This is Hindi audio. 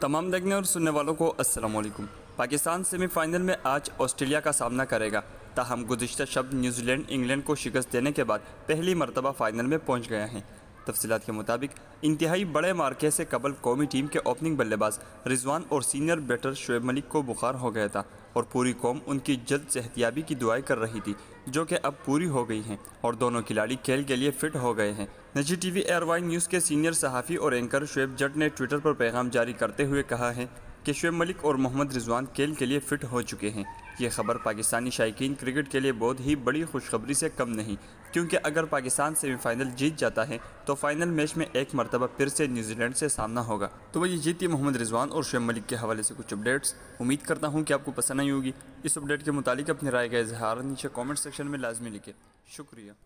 तमाम देखने और सुनने वालों को अस्सलाम पाकिस्तान सेमीफाइनल में आज ऑस्ट्रेलिया का सामना करेगा ताहम गुजशत शब्द न्यूजीलैंड इंग्लैंड को शिकस्त देने के बाद पहली मरतबा फाइनल में पहुंच गया है तफसीत के मुताबिक इंतहाई बड़े मार्के से कबल कौमी टीम के ओपनिंग बल्लेबाज रिजवान और सीनियर बैटर शुएब मलिक को बुखार हो गया था और पूरी कौम उनकी जल्द सेहतियाबी की दुआएं कर रही थी जो कि अब पूरी हो गई हैं और दोनों खिलाड़ी खेल के लिए फिट हो गए हैं नजी टीवी एयरवाइन न्यूज़ के सीनियर सहाफ़ी और एंकर शुएब जट ने ट्विटर पर पैगाम जारी करते हुए कहा है कि शुएब मलिक और मोहम्मद रिजवान खेल के लिए फिट हो चुके हैं ये खबर पाकिस्तानी शायकीन क्रिकेट के लिए बहुत ही बड़ी खुशखबरी से कम नहीं क्योंकि अगर पाकिस्तान सेमीफाइनल जीत जाता है तो फाइनल मैच में एक मरतबा फिर से न्यूजीलैंड से सामना होगा तो वही जीती मोहम्मद रिजवान और शुएब मलिक के हवाले से कुछ अपडेट्स उम्मीद करता हूँ कि आपको पसंद आई होगी इस अपडेट के मुताबिक अपनी राय का इजहार नीचे कॉमेंट सेक्शन में लाजमी लिखे शुक्रिया